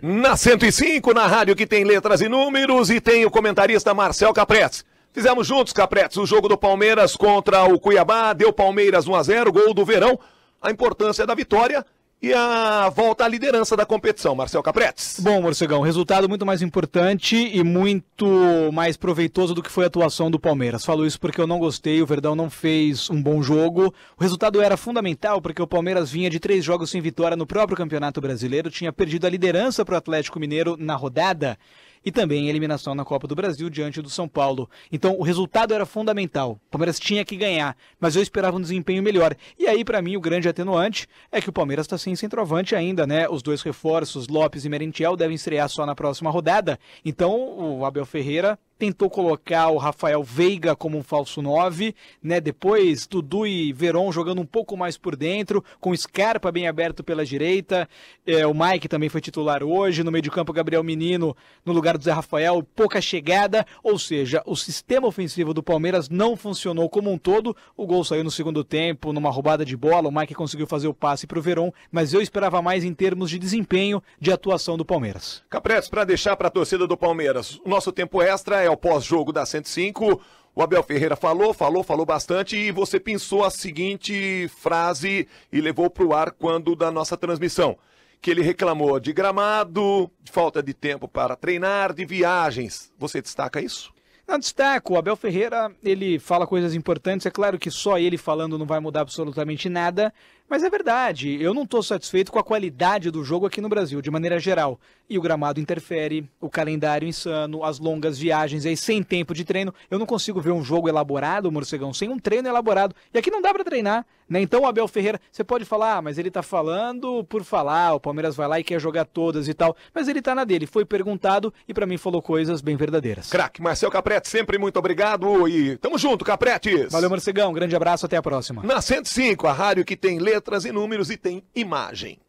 Na 105, na rádio que tem letras e números, e tem o comentarista Marcel Capretes. Fizemos juntos, Capretes, o jogo do Palmeiras contra o Cuiabá, deu Palmeiras 1 a 0 gol do Verão. A importância da vitória e a volta à liderança da competição, Marcel Capretes. Bom, Morcegão, resultado muito mais importante e muito mais proveitoso do que foi a atuação do Palmeiras. Falo isso porque eu não gostei, o Verdão não fez um bom jogo. O resultado era fundamental porque o Palmeiras vinha de três jogos sem vitória no próprio Campeonato Brasileiro, tinha perdido a liderança para o Atlético Mineiro na rodada e também eliminação na Copa do Brasil diante do São Paulo. Então o resultado era fundamental. O Palmeiras tinha que ganhar, mas eu esperava um desempenho melhor. E aí, para mim, o grande atenuante é que o Palmeiras está sem centroavante ainda, né? Os dois reforços, Lopes e Merentiel, devem estrear só na próxima rodada. Então o Abel Ferreira tentou colocar o Rafael Veiga como um falso 9, né? Depois Dudu e Veron jogando um pouco mais por dentro, com Scarpa bem aberto pela direita, é, o Mike também foi titular hoje, no meio de campo Gabriel Menino no lugar do Zé Rafael, pouca chegada, ou seja, o sistema ofensivo do Palmeiras não funcionou como um todo, o gol saiu no segundo tempo, numa roubada de bola, o Mike conseguiu fazer o passe para o Veron, mas eu esperava mais em termos de desempenho, de atuação do Palmeiras. Capretes, para deixar para a torcida do Palmeiras, nosso tempo extra é é o pós-jogo da 105. O Abel Ferreira falou, falou, falou bastante e você pensou a seguinte frase e levou para o ar quando da nossa transmissão. Que ele reclamou de gramado, de falta de tempo para treinar, de viagens. Você destaca isso? Não, destaco. O Abel Ferreira, ele fala coisas importantes. É claro que só ele falando não vai mudar absolutamente nada. Mas é verdade, eu não estou satisfeito com a qualidade do jogo aqui no Brasil, de maneira geral. E o gramado interfere, o calendário insano, as longas viagens aí sem tempo de treino. Eu não consigo ver um jogo elaborado, morcegão, sem um treino elaborado. E aqui não dá para treinar, né? Então, Abel Ferreira, você pode falar, ah, mas ele está falando por falar, o Palmeiras vai lá e quer jogar todas e tal. Mas ele está na dele, foi perguntado e para mim falou coisas bem verdadeiras. Craque, Marcel Caprete, sempre muito obrigado e tamo junto, Capretes. Valeu, morcegão, grande abraço, até a próxima. Na 105, a rádio que tem letra letras e números e tem imagem.